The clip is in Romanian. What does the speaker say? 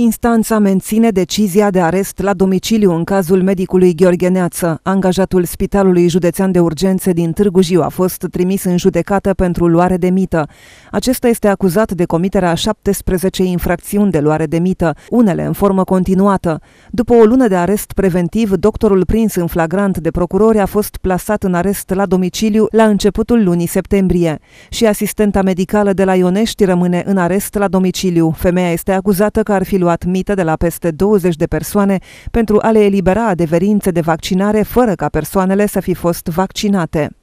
Instanța menține decizia de arest la domiciliu în cazul medicului Gheorghe Neață. Angajatul Spitalului Județean de Urgențe din Târgu Jiu a fost trimis în judecată pentru luare de mită. Acesta este acuzat de comiterea 17 infracțiuni de luare de mită, unele în formă continuată. După o lună de arest preventiv, doctorul prins în flagrant de procurori a fost plasat în arest la domiciliu la începutul lunii septembrie. Și asistenta medicală de la Ionești rămâne în arest la domiciliu. Femeia este acuzată că ar fi luat luat mită de la peste 20 de persoane pentru a le elibera de adeverințe de vaccinare fără ca persoanele să fi fost vaccinate.